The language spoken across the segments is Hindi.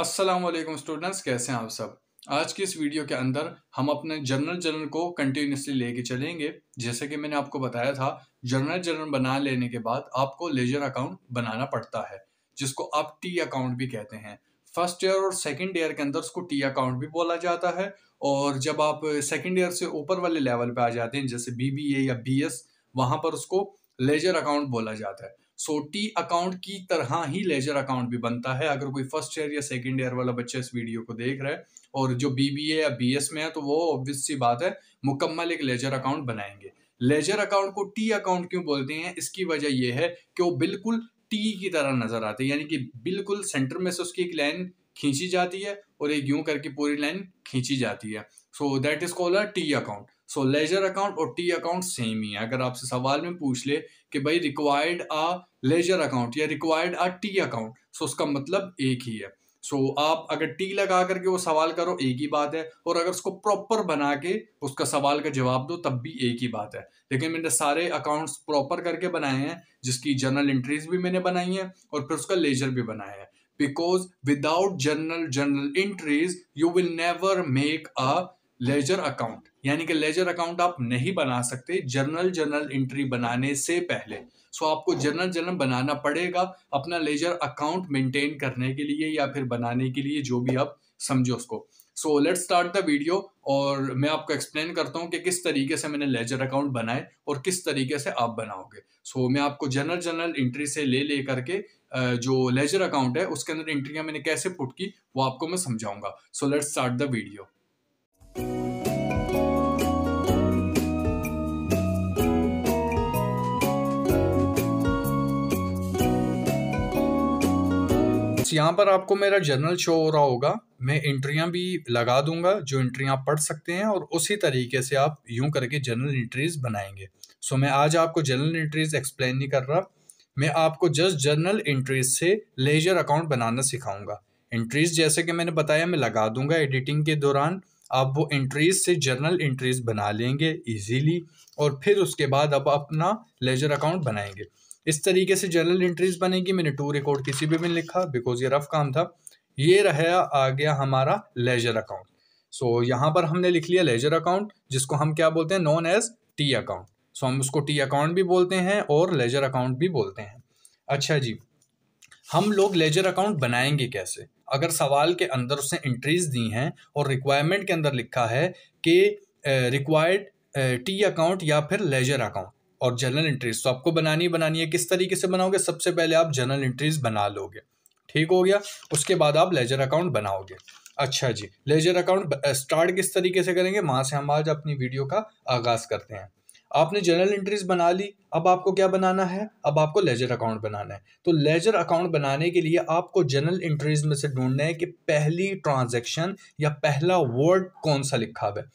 असलम स्टूडेंट्स कैसे हैं आप सब आज की इस वीडियो के अंदर हम अपने जर्नल जर्नल को कंटिन्यूसली लेके चलेंगे जैसे कि मैंने आपको बताया था जर्नल जर्नल बना लेने के बाद आपको लेजर अकाउंट बनाना पड़ता है जिसको आप टी अकाउंट भी कहते हैं फर्स्ट ईयर और सेकेंड ईयर के अंदर उसको टी अकाउंट भी बोला जाता है और जब आप सेकेंड ईयर से ऊपर वाले लेवल पर आ जाते हैं जैसे बी या बी वहाँ पर उसको लेजर अकाउंट बोला जाता है सो टी अकाउंट की तरह ही लेजर अकाउंट भी बनता है अगर कोई फर्स्ट ईयर या सेकेंड ईयर वाला बच्चा इस वीडियो को देख रहा है और जो बी बी ए या बी एस में है तो वो ऑब्वियस सी बात है मुकम्मल एक लेजर अकाउंट बनाएंगे लेजर अकाउंट को टी अकाउंट क्यों बोलते हैं इसकी वजह यह है कि वो बिल्कुल टी की तरह नजर आते हैं यानी कि बिल्कुल सेंटर में से उसकी एक लाइन खींची जाती है और एक यूं करके पूरी लाइन खींची जाती है so that is call a T account so ledger account और टी अकाउंट सेम ही है अगर आपसे सवाल में पूछ ले कि भाई रिक्वायर्ड आ लेजर अकाउंट या required a T account so उसका मतलब एक ही है सो so, आप अगर टी लगा करके वो सवाल करो एक ही बात है और अगर उसको प्रॉपर बना के उसका सवाल का जवाब दो तब भी एक ही बात है लेकिन मैंने सारे अकाउंट्स प्रॉपर करके बनाए हैं जिसकी जनरल एंट्रीज भी मैंने बनाई हैं और फिर उसका लेजर भी बनाया है because without journal general entries you will never make a ledger account यानी कि लेजर अकाउंट आप नहीं बना सकते जर्नल जर्नल एंट्री बनाने से पहले सो आपको जर्नल जर्नल बनाना पड़ेगा अपना लेजर अकाउंट मेंटेन करने के लिए या फिर बनाने के लिए जो भी आप समझो उसको so let start the video और मैं आपको एक्सप्लेन करता हूँ कि किस तरीके से मैंने लेजर अकाउंट बनाए और किस तरीके से आप बनाओगे सो so, मैं आपको जनरल जनरल एंट्री से ले ले करके जो लेजर अकाउंट है उसके अंदर एंट्रियाँ मैंने कैसे पुट की वो आपको मैं समझाऊंगा so let start the video यहाँ पर आपको मेरा जर्नल शो हो रहा होगा मैं एंट्रियाँ भी लगा दूंगा जो एंट्रियाँ आप पढ़ सकते हैं और उसी तरीके से आप यूं करके जर्नल एंट्रीज बनाएंगे सो मैं आज आपको जर्नल एंट्रीज एक्सप्लेन नहीं कर रहा मैं आपको जस्ट जर्नल एंट्रीज से लेजर अकाउंट बनाना सिखाऊंगा एंट्रीज जैसे कि मैंने बताया मैं लगा दूंगा एडिटिंग के दौरान आप वो एंट्रीज से जर्नल एंट्रीज बना लेंगे ईजीली और फिर उसके बाद आप अपना लेजर अकाउंट बनाएंगे इस तरीके से जनरल एंट्रीज बनेगी मैंने टू रिकॉर्ड किसी भी में लिखा बिकॉज ये रफ काम था ये रहा आ गया हमारा लेजर अकाउंट सो so, यहाँ पर हमने लिख लिया लेजर अकाउंट जिसको हम क्या बोलते हैं known as T account so हम उसको टी अकाउंट भी बोलते हैं और लेजर अकाउंट भी बोलते हैं अच्छा जी हम लोग लेजर अकाउंट बनाएंगे कैसे अगर सवाल के अंदर उसने एंट्रीज दी हैं और रिक्वायरमेंट के अंदर लिखा है कि रिक्वायर्ड टी अकाउंट या फिर लेजर अकाउंट और जर्नल एंट्रीज तो आपको बनानी बनानी है किस तरीके से बनाओगे सबसे पहले आप जर्नल एंट्रीज बना लोगे ठीक हो गया उसके बाद आप लेजर अकाउंट बनाओगे अच्छा जी लेजर अकाउंट स्टार्ट किस तरीके से करेंगे वहाँ से हम आज अपनी वीडियो का आगाज़ करते हैं आपने जनरल एंट्रीज बना ली अब आपको क्या बनाना है अब आपको लेजर अकाउंट बनाना है तो लेजर अकाउंट बनाने के लिए आपको जनरल एंट्रीज में से ढूंढना है कि पहली ट्रांजैक्शन या पहला वर्ड कौन सा लिखा हुआ है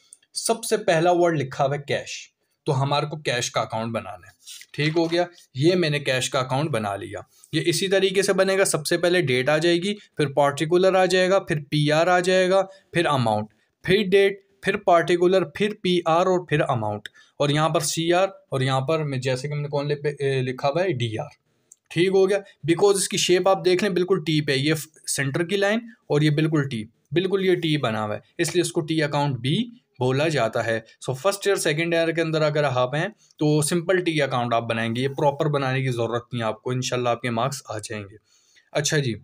सबसे पहला वर्ड लिखा हुआ है कैश तो हमारे को कैश का अकाउंट बनाना है ठीक हो गया ये मैंने कैश का अकाउंट बना लिया ये इसी तरीके से बनेगा सबसे पहले डेट आ जाएगी फिर पार्टिकुलर आ जाएगा फिर पी आर आ जाएगा फिर अमाउंट फिर डेट फिर पार्टिकुलर फिर पी आर और फिर अमाउंट और यहाँ पर सी आर और यहाँ पर मैं जैसे कि मैंने कौन ले लिखा हुआ है डी आर ठीक हो गया बिकॉज इसकी शेप आप देख लें बिल्कुल टी पे ये सेंटर की लाइन और ये बिल्कुल टी बिल्कुल ये टी बना हुआ है इसलिए इसको टी अकाउंट बी बोला जाता है so first year second year के अंदर अगर आप हैं तो सिंपल टी अकाउंट आप बनाएंगे ये प्रॉपर बनाने की ज़रूरत नहीं है आपको इनशाला आपके मार्क्स आ जाएंगे अच्छा जी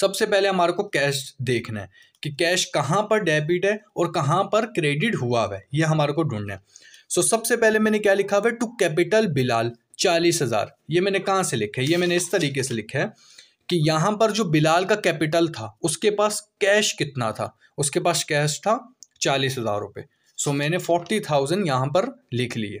सबसे पहले हमारे को कैश देखना है कि कैश कहाँ पर डेबिट है और कहाँ पर क्रेडिट हुआ है ये हमारे को ढूंढना है सो so, सबसे पहले मैंने क्या लिखा हुआ है टू कैपिटल बिलाल चालीस हज़ार ये मैंने कहाँ से लिखा है ये मैंने इस तरीके से लिखा है कि यहाँ पर जो बिलाल का कैपिटल था उसके पास कैश कितना था उसके पास कैश था चालीस हज़ार रुपये सो मैंने फोर्टी थाउजेंड यहाँ पर लिख लिए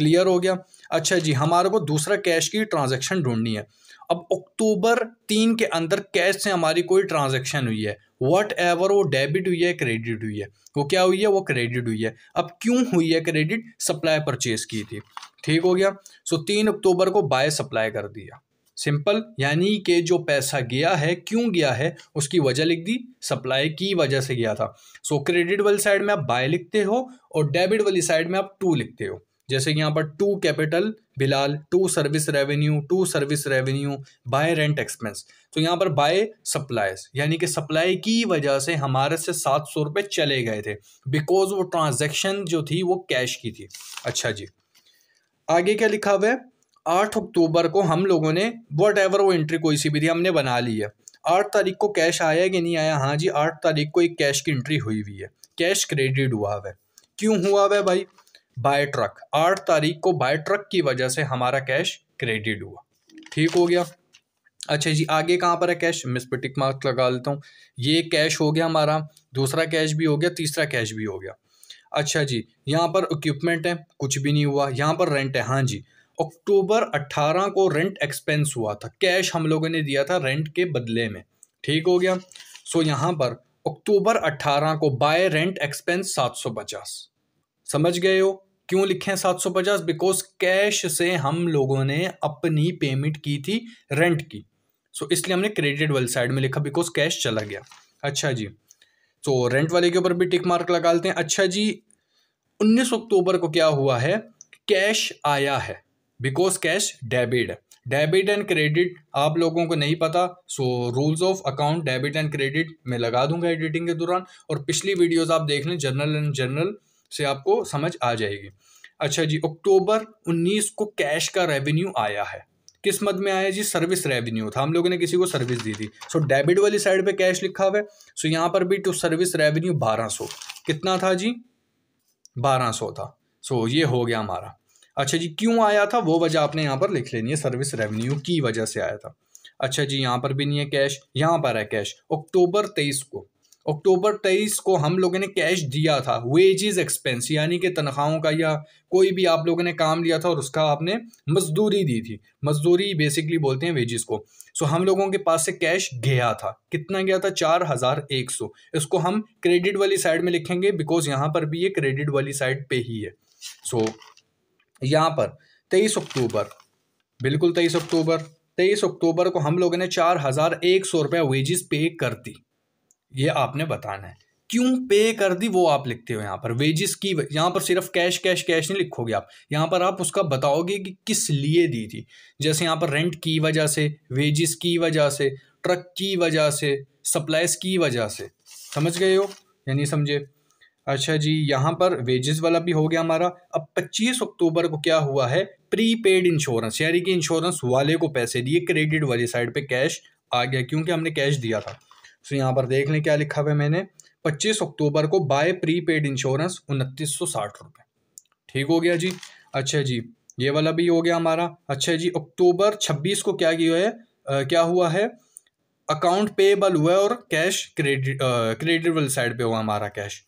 क्लियर हो गया अच्छा जी हमारे को दूसरा कैश की ट्रांजेक्शन ढूंढनी है अब अक्टूबर तीन के अंदर कैश से हमारी कोई ट्रांजेक्शन हुई है वट एवर वो डेबिट हुई है क्रेडिट हुई है वो क्या हुई है वो क्रेडिट हुई है अब क्यों हुई है क्रेडिट सप्लाई परचेज की थी ठीक हो गया सो तीन अक्टूबर को बाय सप्लाई कर दिया सिंपल यानी कि जो पैसा गया है क्यों गया है उसकी वजह लिख दी सप्लाई की वजह से गया था सो क्रेडिट वाली साइड में आप बाय लिखते हो और डेबिट वाली साइड में आप टू लिखते हो जैसे कि यहाँ पर to capital Bilal to service revenue to service revenue by rent expense तो यहाँ पर बाय सप्लाइज यानी कि सप्लाई की वजह से हमारे से सात सौ रुपये चले गए थे बिकॉज वो ट्रांजेक्शन जो थी वो कैश की थी अच्छा जी आगे क्या लिखा हुआ है आठ अक्टूबर को हम लोगों ने वट एवर वो एंट्री कोई सी भी थी हमने बना ली है आठ तारीख को कैश आया कि नहीं आया हाँ जी आठ तारीख को एक कैश की एंट्री हुई हुई है कैश क्रेडिट हुआ है क्यों हुआ है भाई बाय ट्रक आठ तारीख को बाय ट्रक की वजह से हमारा कैश क्रेडिट हुआ ठीक हो गया अच्छा जी आगे कहाँ पर है कैश मिस इस पर टिक मार्क लगा लेता हूँ ये कैश हो गया हमारा दूसरा कैश भी हो गया तीसरा कैश भी हो गया अच्छा जी यहाँ पर इक्विपमेंट है कुछ भी नहीं हुआ यहाँ पर रेंट है हाँ जी अक्टूबर 18 को रेंट एक्सपेंस हुआ था कैश हम लोगों ने दिया था रेंट के बदले में ठीक हो गया सो यहाँ पर अक्टूबर 18 को बाय रेंट एक्सपेंस 750 समझ गए हो क्यों लिखे हैं 750 बिकॉज कैश से हम लोगों ने अपनी पेमेंट की थी रेंट की सो so, इसलिए हमने क्रेडिट वाली साइड में लिखा बिकॉज कैश चला गया अच्छा जी तो so, रेंट वाले के ऊपर भी टिक मार्क लगाते हैं अच्छा जी 19 अक्टूबर को क्या हुआ है कैश आया है because cash debit debit and credit आप लोगों को नहीं पता so rules of account debit and credit मैं लगा दूंगा एडिटिंग के दौरान और पिछली वीडियोज आप देख लें जनरल एंड जनरल से आपको समझ आ जाएगी अच्छा जी अक्टूबर 19 को कैश का रेवेन्यू आया है किस मद में आया जी सर्विस रेवेन्यू था हम लोगों ने किसी को सर्विस दी थी सो डेबिट वाली साइड पे कैश लिखा हुआ है सो यहाँ पर भी टू सर्विस रेवेन्यू 1200 कितना था जी 1200 था सो ये हो गया हमारा अच्छा जी क्यों आया था वो वजह आपने यहाँ पर लिख लेनी है सर्विस रेवेन्यू की वजह से आया था अच्छा जी यहाँ पर भी नहीं है कैश यहाँ पर है कैश अक्टूबर तेईस को अक्टूबर तेईस को हम लोगों ने कैश दिया था वेजेस एक्सपेंस यानी कि तनख्वाहों का या कोई भी आप लोगों ने काम लिया था और उसका आपने मजदूरी दी थी मजदूरी बेसिकली बोलते हैं वेजेस को सो हम लोगों के पास से कैश गया था कितना गया था चार हज़ार एक सौ इसको हम क्रेडिट वाली साइड में लिखेंगे बिकॉज यहाँ पर भी ये क्रेडिट वाली साइड पे ही है सो यहाँ पर तेईस अक्टूबर बिल्कुल तेईस अक्टूबर तेईस अक्टूबर को हम लोगों ने चार हज़ार एक सौ रुपया वेजिस पे कर दी ये आपने बताना है क्यों पे कर दी वो आप लिखते हो यहाँ पर वेजिस की यहाँ पर सिर्फ कैश कैश कैश नहीं लिखोगे आप यहाँ पर आप उसका बताओगे कि किस लिए दी थी जैसे यहाँ पर रेंट की वजह से वेजिस की वजह से ट्रक की वजह से सप्लाइज की वजह से समझ गए हो यानी समझे अच्छा जी यहाँ पर वेजेस वाला भी हो गया हमारा अब 25 अक्टूबर को क्या हुआ है प्री पेड इंश्योरेंस यानी कि इंश्योरेंस वाले को पैसे दिए क्रेडिट वाली साइड पे कैश आ गया क्योंकि हमने कैश दिया था सो यहाँ पर देख लें क्या लिखा हुआ है मैंने 25 अक्टूबर को बाय प्री पेड इंश्योरेंस उनतीस सौ साठ रुपये ठीक हो गया जी अच्छा जी ये वाला भी हो गया हमारा अच्छा जी अक्टूबर छब्बीस को क्या किया है आ, क्या हुआ है अकाउंट पेबल हुआ है और कैश क्रेडिट क्रेडिट वाली साइड पर हुआ हमारा कैश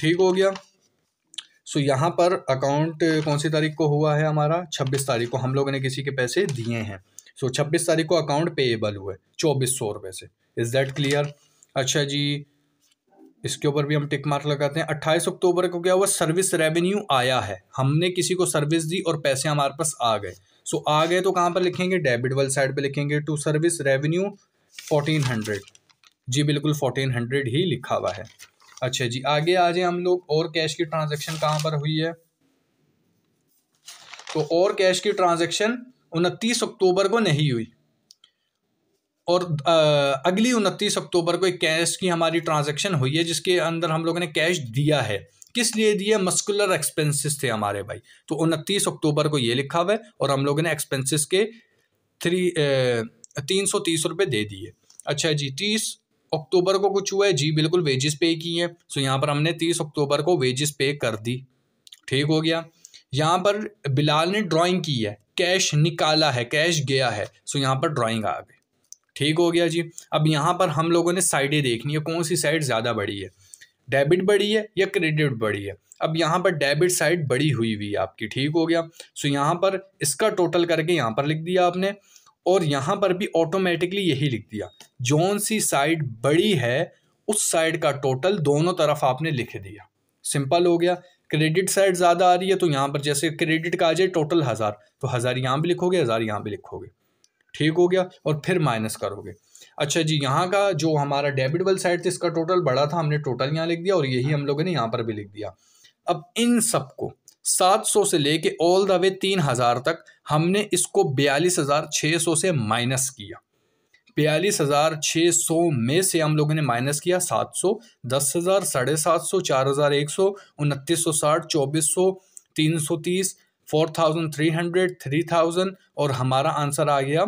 ठीक हो गया सो so, यहाँ पर अकाउंट कौन सी तारीख को हुआ है हमारा छब्बीस तारीख को हम लोगों ने किसी के पैसे दिए हैं सो छब्बीस तारीख को अकाउंट पेएबल हुए चौबीस सौ रुपये से इज़ दैट क्लियर अच्छा जी इसके ऊपर भी हम टिक मार्क लगाते हैं अट्ठाईस अक्टूबर को क्या हुआ सर्विस रेवेन्यू आया है हमने किसी को सर्विस दी और पैसे हमारे पास आ गए सो so, आ गए तो कहाँ पर लिखेंगे डेबिट वाली साइड पर लिखेंगे to service revenue fourteen hundred जी बिल्कुल फोर्टीन हंड्रेड ही लिखा हुआ है अच्छा जी आगे आ जाए हम लोग और कैश की ट्रांजेक्शन कहाँ पर हुई है तो और कैश की ट्रांजेक्शन उनतीस अक्टूबर को नहीं हुई और अगली उनतीस अक्टूबर को एक कैश की हमारी ट्रांजेक्शन हुई है जिसके अंदर हम लोगों ने कैश दिया है किस लिए दिया मस्कुलर एक्सपेंसेस थे हमारे भाई तो उनतीस अक्टूबर को ये लिखा हुआ है और हम लोगों ने एक्सपेंसेस के थ्री तीन सौ तीस रुपये दे दिए अच्छा जी तीस अक्टूबर को कुछ हुआ है जी बिल्कुल वेजेस पे की हैं सो यहाँ पर हमने तीस अक्टूबर को वेजेस पे कर दी ठीक हो गया यहाँ पर बिलाल ने ड्राइंग की है कैश निकाला है कैश गया है सो यहाँ पर ड्राइंग आ गई ठीक हो गया जी अब यहाँ पर हम लोगों ने साइडें देखनी है कौन सी साइड ज़्यादा बड़ी है डेबिट बड़ी है या क्रेडिट बड़ी है अब यहाँ पर डेबिट साइड बड़ी हुई हुई है आपकी ठीक हो गया सो यहाँ पर इसका टोटल करके यहाँ पर लिख दिया आपने और यहाँ पर भी ऑटोमेटिकली यही लिख दिया जौन सी साइड बड़ी है उस साइड का टोटल दोनों तरफ आपने लिख दिया सिंपल हो गया क्रेडिट साइड ज़्यादा आ रही है तो यहाँ पर जैसे क्रेडिट का आ जाए टोटल हज़ार तो हज़ार यहाँ भी लिखोगे हज़ार यहाँ भी लिखोगे ठीक हो गया और फिर माइनस करोगे अच्छा जी यहाँ का जो हमारा डेबिट वाल साइड था इसका टोटल बड़ा था हमने टोटल यहाँ लिख दिया और यही हम लोगों ने यहाँ पर भी लिख दिया अब इन सबको सात सौ से लेके ऑल द वे तीन हज़ार तक हमने इसको बयालीस हज़ार छः सौ से माइनस किया बयालीस हज़ार छः सौ में से हम लोगों ने माइनस किया सात सौ दस हज़ार साढ़े सात सौ चार हज़ार एक सौ उनतीस सौ साठ चौबीस सौ तीन सौ तीस four thousand three hundred three thousand और हमारा आंसर आ गया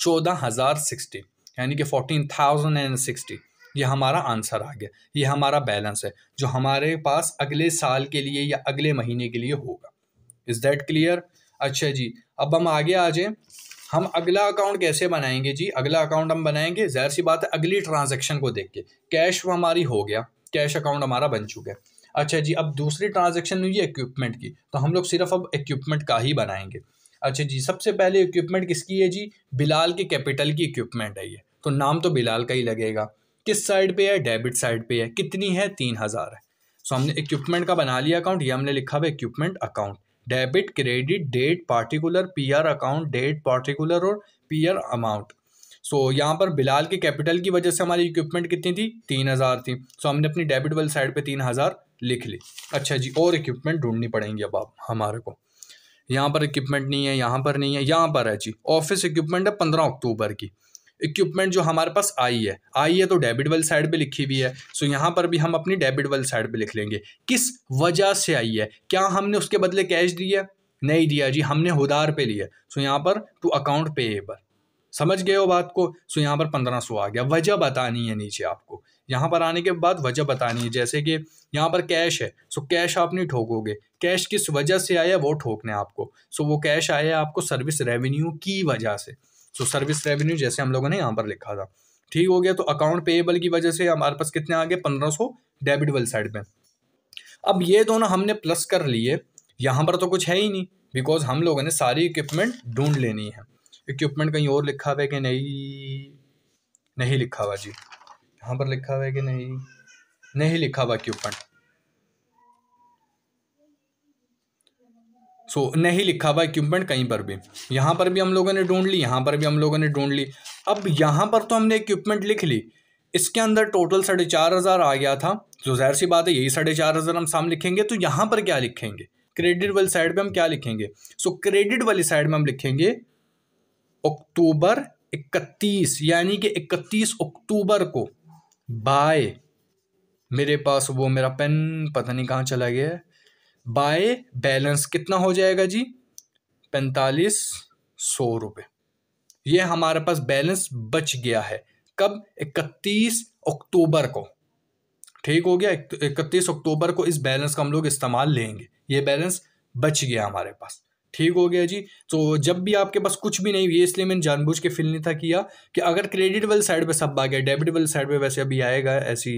चौदह हज़ार सिक्सटी यानी कि फोर्टीन थाउजेंड एंड सिक्सटी ये हमारा आंसर आ गया ये हमारा बैलेंस है जो हमारे पास अगले साल के लिए या अगले महीने के लिए होगा इज़ दैट क्लियर अच्छा जी अब हम आगे आ जाएँ हम अगला अकाउंट कैसे बनाएंगे जी अगला अकाउंट हम बनाएंगे ज़ाहिर सी बात है अगली ट्रांजेक्शन को देख के कैश हमारी हो गया कैश अकाउंट हमारा बन चुका है अच्छा जी अब दूसरी ट्रांजेक्शन हुई है इक्विपमेंट की तो हम लोग सिर्फ अब इक्विपमेंट का ही बनाएंगे अच्छा जी सबसे पहले इक्विपमेंट किसकी है जी बिलाल के कैपिटल की इक्विपमेंट है ये तो नाम तो बिलाल का ही लगेगा किस साइड पे है डेबिट साइड पे है कितनी है तीन हज़ार है सो so, हमने इक्विपमेंट का बना लिया अकाउंट ये हमने लिखा हुआ equipment account debit credit date particular PR account date particular और पीआर अमाउंट सो यहाँ पर बिलाल के कैपिटल की वजह से हमारी इक्विपमेंट कितनी थी तीन हज़ार थी सो so, हमने अपनी डेबिट वाली साइड पे तीन हज़ार लिख ली अच्छा जी और इक्विपमेंट ढूंढनी पड़ेंगी अब आप हमारे को यहाँ पर इक्विपमेंट नहीं है यहाँ पर नहीं है यहाँ पर है जी ऑफिस इक्विपमेंट है पंद्रह अक्टूबर की इक्विपमेंट जो हमारे पास आई है आई है तो डेबिट वाली साइड पे लिखी हुई है सो यहाँ पर भी हम अपनी डेबिट वाली साइड पे लिख लेंगे किस वजह से आई है क्या हमने उसके बदले कैश दिया नहीं दिया जी हमने उधार पे लिया सो यहाँ पर टू अकाउंट पेएबल समझ गए हो बात को सो यहाँ पर पंद्रह सौ आ गया वजह बतानी है नीचे आपको यहाँ पर आने के बाद वजह बतानी है जैसे कि यहाँ पर कैश है सो कैश आप नहीं ठोकोगे कैश किस वजह से आया वो ठोकने आपको सो वो कैश आया आपको सर्विस रेवेन्यू की वजह से सो सर्विस रेवेन्यू जैसे हम लोगों ने यहाँ पर लिखा था ठीक हो गया तो अकाउंट पेएबल की वजह से हमारे पास कितने आ गए पंद्रह सौ डेबिट वाली साइड में अब ये दोनों हमने प्लस कर लिए यहाँ पर तो कुछ है ही नहीं बिकॉज हम लोगों ने सारी इक्विपमेंट ढूंढ लेनी है इक्विपमेंट कहीं और लिखा हुआ है कि नहीं नहीं लिखा हुआ जी यहाँ पर लिखा हुआ है कि नहीं नहीं लिखा हुआ इक्विपमेंट सो so, नहीं लिखा हुआ इक्विपमेंट कहीं पर भी यहाँ पर भी हम लोगों ने ढूंढ ली यहाँ पर भी हम लोगों ने ढूंढ ली अब यहाँ पर तो हमने इक्विपमेंट लिख ली इसके अंदर टोटल साढ़े चार हज़ार आ गया था जो जाहिर सी बात है यही साढ़े चार हज़ार हम सामने लिखेंगे तो यहाँ पर क्या लिखेंगे क्रेडिट वाली साइड पर हम क्या लिखेंगे सो so, क्रेडिट वाली साइड में हम लिखेंगे अक्टूबर इकतीस यानी कि इकतीस अक्टूबर को बाय मेरे पास वो मेरा पेन पता नहीं कहाँ चला गया है बाय बैलेंस कितना हो जाएगा जी पैंतालीस सौ रुपये ये हमारे पास बैलेंस बच गया है कब इकतीस अक्टूबर को ठीक हो गया इकतीस अक्टूबर को इस बैलेंस का हम लोग इस्तेमाल लेंगे ये बैलेंस बच गया हमारे पास ठीक हो गया जी तो जब भी आपके पास कुछ भी नहीं है इसलिए मैंने जानबूझ के फिल नहीं था किया कि अगर क्रेडिट वाली साइड पे सब आ गया डेबिट वाली साइड पे वैसे अभी आएगा ऐसी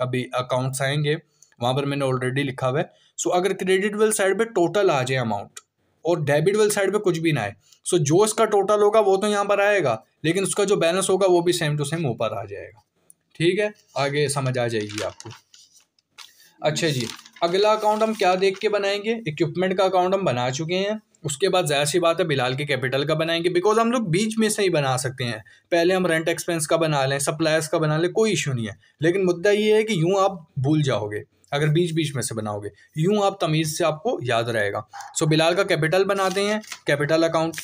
अभी अकाउंट्स आएंगे वहाँ पर मैंने ऑलरेडी लिखा हुआ है सो so, अगर क्रेडिट वेल साइड पे टोटल आ जाए अमाउंट और डेबिट वेल साइड पे कुछ भी ना आए सो so, जो इसका टोटल होगा वो तो यहाँ पर आएगा लेकिन उसका जो बैलेंस होगा वो भी सेम टू सेम ऊपर आ जाएगा ठीक है आगे समझ आ जाएगी आपको अच्छा जी अगला अकाउंट हम क्या देख के बनाएंगे इक्विपमेंट का अकाउंट हम बना चुके हैं उसके बाद ज़ाहिर सी बात है बिलाल के कैपिटल का बनाएंगे बिकॉज हम लोग बीच में से ही बना सकते हैं पहले हम रेंट एक्सपेंस का बना लें सप्लायर्स का बना लें कोई इशू नहीं है लेकिन मुद्दा ये है कि यूँ आप भूल जाओगे अगर बीच बीच में से बनाओगे यूं आप तमीज़ से आपको याद रहेगा सो बिलाल का कैपिटल बनाते हैं कैपिटल अकाउंट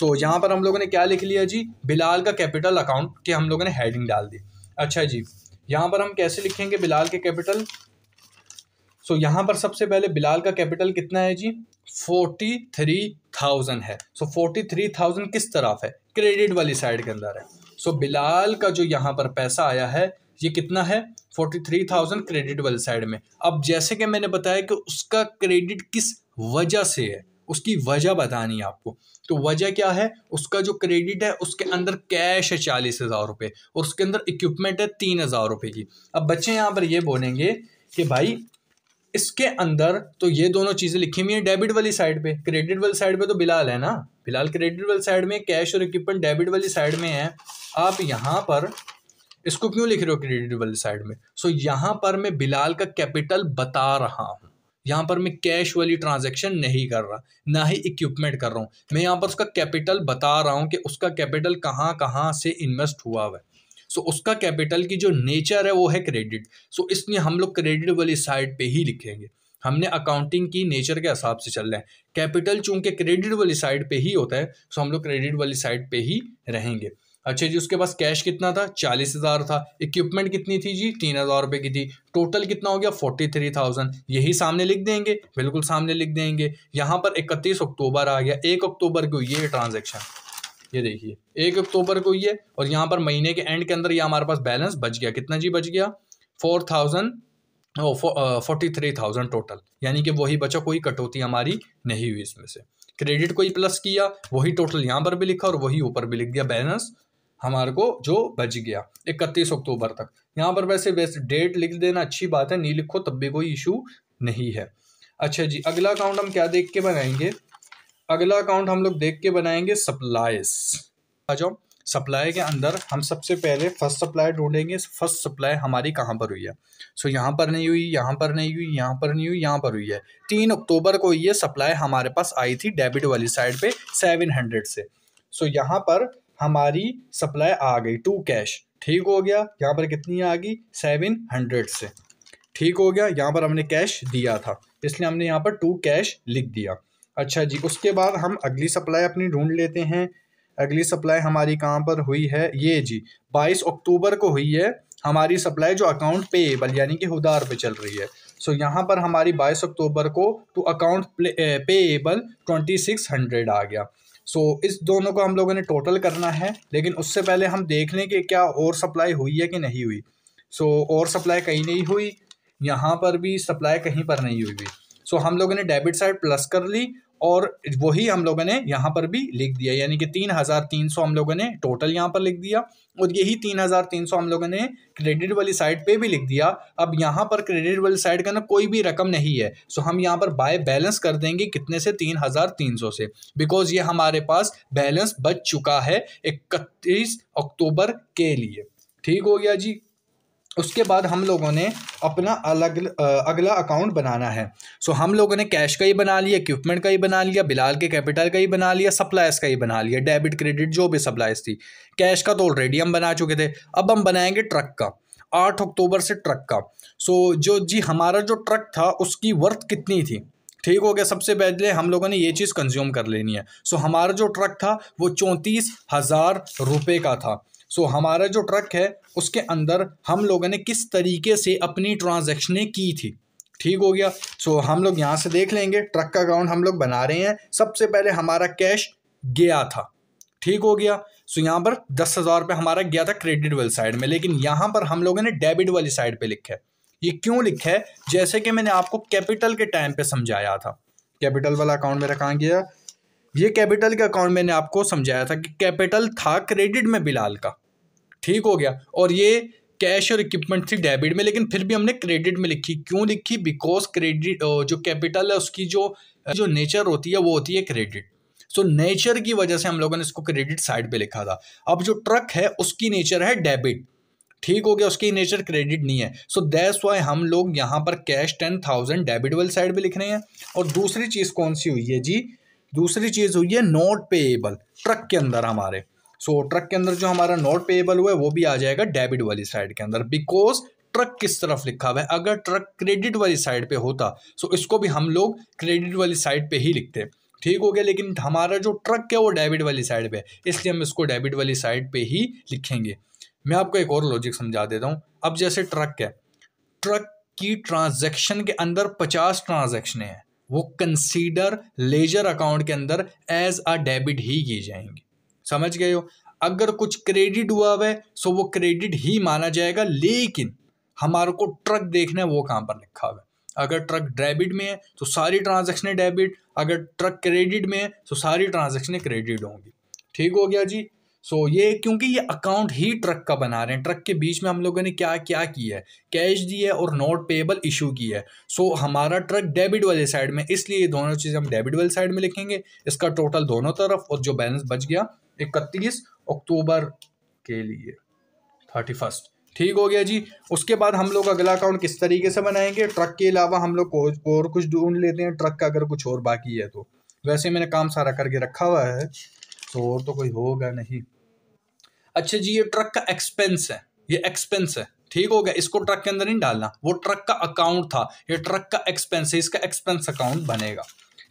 सो यहाँ पर हम लोगों ने क्या लिख लिया जी बिलाल का कैपिटल अकाउंट के हम लोगों ने हेडिंग डाल दी अच्छा जी यहाँ पर हम कैसे लिखेंगे बिलाल के कैपिटल सो so, यहाँ पर सबसे पहले बिलाल का कैपिटल कितना है जी फोर्टी थ्री थाउजेंड है सो फोर्टी थ्री थाउजेंड किस तरफ है क्रेडिट वाली साइड के अंदर है सो so, बिलाल का जो यहाँ पर पैसा आया है ये कितना है फोर्टी थ्री थाउजेंड क्रेडिट वाली साइड में अब जैसे कि मैंने बताया कि उसका क्रेडिट किस वजह से है उसकी वजह बतानी है आपको तो वजह क्या है उसका जो क्रेडिट है उसके अंदर कैश है चालीस हज़ार रुपये और उसके अंदर इक्विपमेंट है तीन हज़ार रुपये की अब बच्चे यहाँ पर ये बोलेंगे कि भाई इसके अंदर तो ये दोनों चीज़ें लिखी हुई हैं डेबिट वाली साइड पे क्रेडिट वाली साइड पे तो बिलाल है ना फिलहाल क्रेडिट वाली साइड में कैश और इक्विपमेंट डेबिट वाली साइड में है आप यहाँ पर इसको क्यों लिख रहे हो क्रेडिट वाली साइड में सो so, यहाँ पर मैं बिलाल का कैपिटल बता रहा हूँ यहाँ पर मैं कैश वाली ट्रांजेक्शन नहीं कर रहा ना ही इक्विपमेंट कर रहा हूँ मैं यहाँ पर उसका कैपिटल बता रहा हूँ कि उसका कैपिटल कहाँ कहाँ से इन्वेस्ट हुआ हुआ है सो उसका कैपिटल की जो नेचर है वो है क्रेडिट सो so, इसलिए हम लोग क्रेडिट वाली साइड पर ही लिखेंगे हमने अकाउंटिंग की नेचर के हिसाब से चल रहे हैं कैपिटल चूंकि क्रेडिट वाली साइड पे ही होता है सो तो हम लोग क्रेडिट वाली साइड पे ही रहेंगे अच्छा जी उसके पास कैश कितना था चालीस हज़ार था इक्विपमेंट कितनी थी जी तीन हज़ार रुपये की थी टोटल कितना हो गया फोर्टी थ्री थाउजेंड यही सामने लिख देंगे बिल्कुल सामने लिख देंगे यहाँ पर इकतीस अक्टूबर आ गया एक अक्टूबर को ये ट्रांजेक्शन ये देखिए एक अक्टूबर को ये और यहाँ पर महीने के एंड के अंदर ये हमारे पास बैलेंस बच गया कितना जी बच गया four O forty three thousand total यानी कि वही बचा कोई कटौती हमारी नहीं हुई इसमें से क्रेडिट कोई प्लस किया वही टोटल यहाँ पर भी लिखा और वही ऊपर भी लिख दिया बैलेंस हमारे को जो बच गया इकतीस अक्टूबर तक यहाँ पर वैसे वैसे डेट लिख देना अच्छी बात है नहीं लिखो तब भी कोई इशू नहीं है अच्छा जी अगला अकाउंट हम क्या देख के बनाएंगे अगला अकाउंट हम लोग देख के बनाएंगे सप्लाइज आ जाओ सप्लाई के अंदर हम सबसे पहले फर्स्ट सप्लाई ढूंढेंगे फर्स्ट सप्लाई हमारी कहाँ पर हुई है सो so, यहाँ पर नहीं हुई यहाँ पर नहीं हुई यहाँ पर नहीं हुई यहाँ पर हुई है तीन अक्टूबर को ये सप्लाई हमारे पास आई थी डेबिट वाली साइड पे सेवन हंड्रेड से सो so, यहाँ पर हमारी सप्लाई आ गई टू कैश ठीक हो गया यहाँ पर कितनी आ गई सेवन हंड्रेड से ठीक हो गया यहाँ पर हमने कैश दिया था इसलिए हमने यहाँ पर टू कैश लिख दिया अच्छा जी उसके बाद हम अगली सप्लाई अपनी ढूंढ लेते हैं अगली सप्लाई हमारी कहाँ पर हुई है ये जी बाईस अक्टूबर को हुई है हमारी सप्लाई जो अकाउंट पेएबल यानी कि उधार पे चल रही है सो so, यहाँ पर हमारी बाईस अक्टूबर को टू तो account payable twenty six hundred आ गया सो so, इस दोनों को हम लोगों ने टोटल करना है लेकिन उससे पहले हम देख लें कि क्या और सप्लाई हुई है कि नहीं हुई सो so, और सप्लाई कहीं नहीं हुई यहाँ पर भी सप्लाई कहीं पर नहीं हुई सो so, हम लोगों ने डेबिट साइड प्लस कर ली और वही हम लोगों ने यहाँ पर भी लिख दिया यानी कि तीन हज़ार तीन सौ हम लोगों ने टोटल यहाँ पर लिख दिया और यही तीन हज़ार तीन सौ हम लोगों ने क्रेडिट वाली साइड पे भी लिख दिया अब यहाँ पर क्रेडिट वाली साइड का ना कोई भी रकम नहीं है सो हम यहाँ पर बाय बैलेंस कर देंगे कितने से तीन हज़ार तीन सौ से बिकॉज ये हमारे पास बैलेंस बच चुका है इकतीस अक्टूबर के लिए ठीक हो गया जी उसके बाद हम लोगों ने अपना अलग अगला अकाउंट बनाना है सो हम लोगों ने कैश का ही बना लिया इक्विपमेंट का ही बना लिया बिलाल के कैपिटल का ही बना लिया सप्लाइज का ही बना लिया डेबिट क्रेडिट जो भी सप्लाइज थी कैश का तो ऑलरेडी हम बना चुके थे अब हम बनाएंगे ट्रक का आठ अक्टूबर से ट्रक का सो जो जी हमारा जो ट्रक था उसकी वर्थ कितनी थी ठीक हो गया सबसे पहले हम लोगों ने ये चीज़ कंज्यूम कर लेनी है सो हमारा जो ट्रक था वो चौंतीस हज़ार रुपये का था सो हमारा जो ट्रक है उसके अंदर हम लोगों ने किस तरीके से अपनी ट्रांजेक्शनें की थी ठीक हो गया सो so, हम लोग यहाँ से देख लेंगे ट्रक का अकाउंट हम लोग बना रहे हैं सबसे पहले हमारा कैश गया था ठीक हो गया सो so, यहाँ पर दस हज़ार रुपये हमारा गया था क्रेडिट वाली साइड में लेकिन यहाँ पर हम लोगों ने डेबिट वाली साइड पे लिखा है ये क्यों लिखा है जैसे कि मैंने आपको कैपिटल के टाइम पे समझाया था कैपिटल वाला अकाउंट मेरा कहाँ गया ये कैपिटल के अकाउंट मैंने आपको समझाया था कि कैपिटल था क्रेडिट में बिलाल का ठीक हो गया और ये कैश और इक्विपमेंट थी डेबिट में लेकिन फिर भी हमने क्रेडिट में लिखी क्यों लिखी बिकॉज क्रेडिट जो कैपिटल है उसकी जो जो नेचर होती है वो होती है क्रेडिट सो so, नेचर की वजह से हम लोगों ने इसको क्रेडिट साइड पे लिखा था अब जो ट्रक है उसकी नेचर है डेबिट ठीक हो गया उसकी नेचर क्रेडिट नहीं है सो दैट्स वाई हम लोग यहाँ पर कैश टेन थाउजेंड डेबिट वाली साइड पे लिख रहे हैं और दूसरी चीज़ कौन सी हुई है जी दूसरी चीज़ हुई है नॉट पेएबल ट्रक के अंदर हमारे सो so, ट्रक के अंदर जो हमारा नॉट पेएबल हुआ है वो भी आ जाएगा डेबिट वाली साइड के अंदर बिकॉज ट्रक किस तरफ लिखा हुआ है अगर ट्रक क्रेडिट वाली साइड पे होता सो so इसको भी हम लोग क्रेडिट वाली साइड पे ही लिखते ठीक हो गया लेकिन हमारा जो ट्रक है वो डेबिट वाली साइड पे है इसलिए हम इसको डेबिट वाली साइड पे ही लिखेंगे मैं आपको एक और लॉजिक समझा देता हूँ अब जैसे ट्रक है ट्रक की ट्रांजेक्शन के अंदर पचास ट्रांजेक्शने हैं वो कंसीडर लेजर अकाउंट के अंदर एज अ डेबिट ही किए जाएंगे समझ गए हो अगर कुछ क्रेडिट हुआ हुआ है सो वो क्रेडिट ही माना जाएगा लेकिन हमारे को ट्रक देखना है वो कहाँ पर लिखा हुआ है अगर ट्रक डेबिट में है तो सारी ट्रांजेक्शनें डेबिट अगर ट्रक क्रेडिट में है तो सारी ट्रांजेक्शनें क्रेडिट होंगी ठीक हो गया जी सो so, ये क्योंकि ये अकाउंट ही ट्रक का बना रहे हैं ट्रक के बीच में हम लोगों ने क्या क्या किया है कैश दी है और नोट पेबल इशू किया है सो so, हमारा ट्रक डेबिट वाले साइड में इसलिए दोनों चीज़ें हम डेबिट वाले साइड में लिखेंगे इसका टोटल दोनों तरफ और जो बैलेंस बच गया इकतीस अक्टूबर के लिए थर्टी फर्स्ट ठीक हो गया जी उसके बाद हम लोग अगला अकाउंट किस तरीके से बनाएंगे ट्रक के अलावा हम लोग और कुछ ढूंढ लेते हैं ट्रक का अगर कुछ और बाकी है तो वैसे मैंने काम सारा करके रखा हुआ है तो और तो कोई होगा नहीं अच्छा जी ये ट्रक का एक्सपेंस है ये एक्सपेंस है ठीक हो गया इसको ट्रक के अंदर नहीं डालना वो ट्रक का अकाउंट था ये ट्रक का एक्सपेंस है इसका एक्सपेंस अकाउंट बनेगा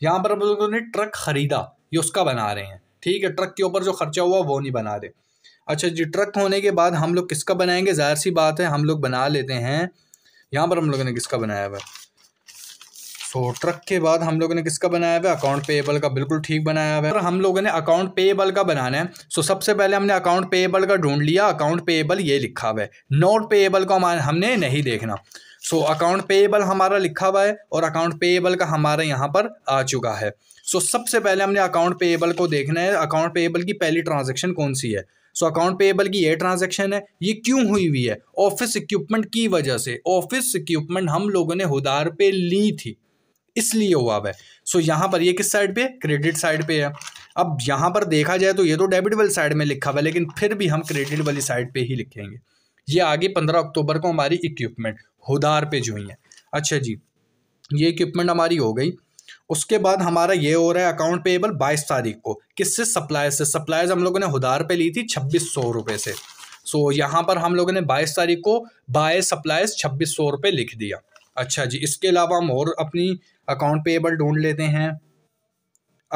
यहाँ पर हम लोगों ने ट्रक खरीदा ये उसका बना रहे हैं ठीक है ट्रक के ऊपर जो खर्चा हुआ वो नहीं बना रहे अच्छा जी ट्रक होने के बाद हम लोग किसका बनाएंगे जाहिर सी बात है हम लोग बना लेते हैं यहाँ पर हम लोगों ने किसका बनाया हुआ सो तो ट्रक के बाद हम लोगों ने किसका बनाया हुआ अकाउंट पेएबल का बिल्कुल ठीक बनाया हुआ है हम लोगों ने अकाउंट पेएबल का बनाना है सो सबसे पहले हमने अकाउंट पेएबल का ढूंढ लिया अकाउंट पेएबल ये लिखा हुआ है नोट पेएबल को हमने नहीं देखना सो अकाउंट पेएबल हमारा लिखा हुआ है और अकाउंट पेएबल का हमारा यहाँ पर आ चुका है सो so, सबसे पहले हमने अकाउंट पेएबल को देखना है अकाउंट पेएबल की पहली ट्रांजेक्शन कौन सी है सो अकाउंट पेएबल की ये ट्रांजेक्शन है ये क्यों हुई हुई है ऑफिस इक्विपमेंट की वजह से ऑफिस इक्विपमेंट हम लोगों ने उधार पे ली थी इसलिए हुआ है सो यहाँ पर ये किस साइड पे क्रेडिट साइड पे है अब यहाँ पर देखा जाए तो ये तो डेबिट वाली साइड में लिखा हुआ है लेकिन फिर भी हम क्रेडिट वाली साइड पे ही लिखेंगे ये आगे पंद्रह अक्टूबर को हमारी इक्विपमेंट हुदार पे जो है अच्छा जी ये इक्विपमेंट हमारी हो गई उसके बाद हमारा ये हो रहा है अकाउंट पेबल बाईस तारीख को किससे सप्लायर से सप्लायर्स हम लोगों ने हुदार पे ली थी छब्बीस सौ रुपये से सो so, यहाँ पर हम लोगों ने बाईस तारीख को बाय सप्लायर्स छब्बीस सौ रुपये लिख दिया अच्छा जी इसके अलावा हम और अपनी अकाउंट पेएबल ढूंढ लेते हैं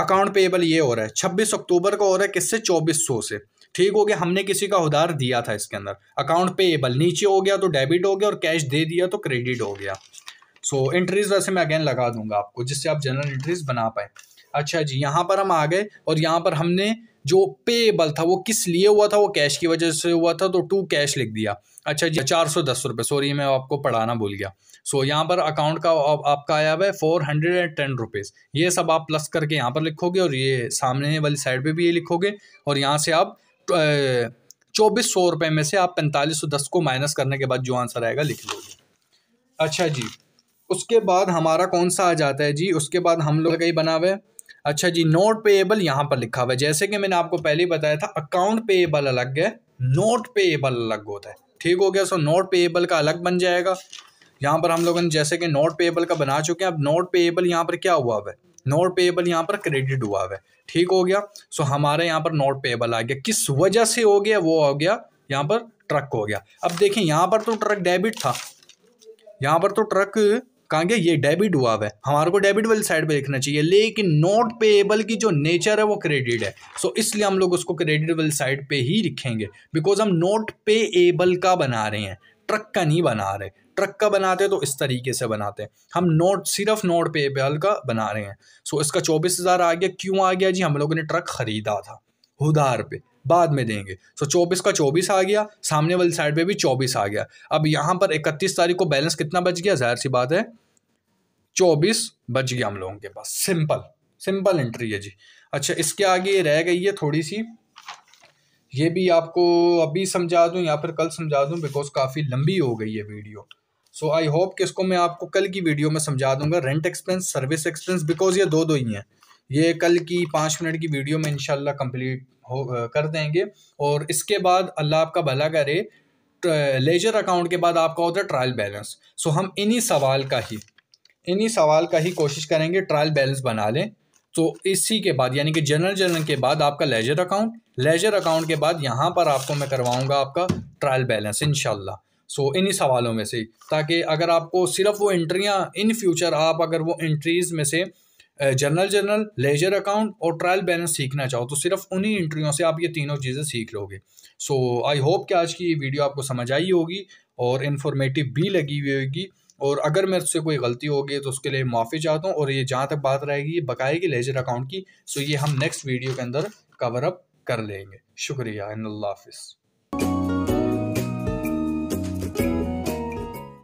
अकाउंट पेएबल ये हो रहा है छब्बीस अक्टूबर को हो रहा है किससे चौबीस सौ से ठीक हो गया हमने किसी का उधार दिया था इसके अंदर अकाउंट पेएबल नीचे हो गया तो डेबिट हो गया और कैश दे दिया तो क्रेडिट हो गया सो so, एंट्रीज वैसे मैं अगेन लगा दूंगा आपको जिससे आप जनरल एंट्रीज बना पाए अच्छा जी यहाँ पर हम आ गए और यहाँ पर हमने जो पेएबल था वो किस लिए हुआ था वो कैश की वजह से हुआ था तो टू कैश लिख दिया अच्छा जी चार सौ दस रुपये सॉरी मैं आपको पढ़ाना भूल गया सो so, यहाँ पर अकाउंट का आपका आया हुआ है four hundred and ten rupees ये सब आप प्लस करके यहाँ पर लिखोगे और ये सामने वाली साइड पे भी ये लिखोगे और यहाँ से आप चौबीस सौ रुपये में से आप पैंतालीस सौ दस को माइनस करने के बाद जो आंसर आएगा लिख लोगे अच्छा जी उसके बाद हमारा कौन सा आ जाता है जी उसके बाद हम लोग कहीं बना हुआ है अच्छा जी नोट पेएबल यहाँ पर लिखा हुआ है जैसे कि मैंने आपको पहले ही बताया था अकाउंट पेएबल अलग है नोट पेएबल अलग होता है ठीक हो गया सो नोट पेएबल का अलग बन जाएगा यहाँ पर हम लोगों ने जैसे कि नोट पेएबल का बना चुके हैं अब नोट पेएबल यहाँ पर क्या हुआ है नोट पेएबल यहाँ पर क्रेडिट हुआ है ठीक हो गया सो हमारे यहाँ पर नोट पेएबल आ गया किस वजह से हो गया वो हो गया यहाँ पर ट्रक हो गया अब देखें यहाँ पर तो ट्रक डेबिट था यहाँ पर तो ट्रक कहाँ गया ये डेबिट हुआ है हमारे को डेबिट वाली साइड पे लिखना चाहिए लेकिन नोट पेएबल की जो नेचर है वो क्रेडिट है सो so, इसलिए हम लोग उसको क्रेडिट वाली साइड पे ही लिखेंगे बिकॉज हम नोट पेएबल का बना रहे हैं ट्रक का नहीं बना रहे ट्रक का बनाते हैं तो इस तरीके से बनाते हैं हम नोट सिर्फ नोट पेपल का बना रहे हैं सो इसका चौबीस हज़ार आ गया क्यों आ गया जी हम लोगों ने ट्रक ख़रीदा था उधार पे बाद में देंगे सो चौबीस का चौबीस आ गया सामने वाली साइड पे भी चौबीस आ गया अब यहाँ पर इकतीस तारीख को बैलेंस कितना बच गया जाहिर सी बात है चौबीस बच गया हम लोगों के पास सिंपल सिंपल एंट्री है जी अच्छा इसके आगे रह गई है थोड़ी सी ये भी आपको अभी समझा दूं या फिर कल समझा दूं बिकॉज काफ़ी लंबी हो गई है वीडियो सो आई होप कि इसको मैं आपको कल की वीडियो में समझा दूंगा rent expense service expense because ये दो दो ही हैं ये कल की पाँच मिनट की वीडियो में इनशाला कंप्लीट हो कर देंगे और इसके बाद अल्लाह आपका भला करे लेजर अकाउंट के बाद आपका होता है ट्रायल बैलेंस सो हम इन्हीं सवाल का ही इन्हीं सवाल का ही कोशिश करेंगे ट्रायल बैलेंस बना लें तो इसी के बाद यानी कि जनरल जनरल के बाद आपका लेजर अकाउंट लेजर अकाउंट के बाद यहाँ पर आपको मैं करवाऊँगा आपका ट्रायल बैलेंस इनशाला सो so, इन्हीं सवालों में से ताकि अगर आपको सिर्फ वो एंट्रियाँ इन फ्यूचर आप अगर वो एंट्रीज़ में से जनरल जनरल लेजर अकाउंट और ट्रायल बैलेंस सीखना चाहो तो सिर्फ उन्हीं इंट्रियों से आप ये तीनों चीज़ें सीख लोगे सो आई होप कि आज की वीडियो आपको समझ आई होगी और इन्फॉर्मेटिव भी लगी हुई होगी और अगर मेरे से कोई गलती होगी तो उसके लिए माफ़ी चाहता हूँ और ये जहाँ तक बात रहेगी ये बकाएगी लेजर अकाउंट की सो ये हम नेक्स्ट वीडियो के अंदर कवर अप कर लेंगे शुक्रिया हाफिज़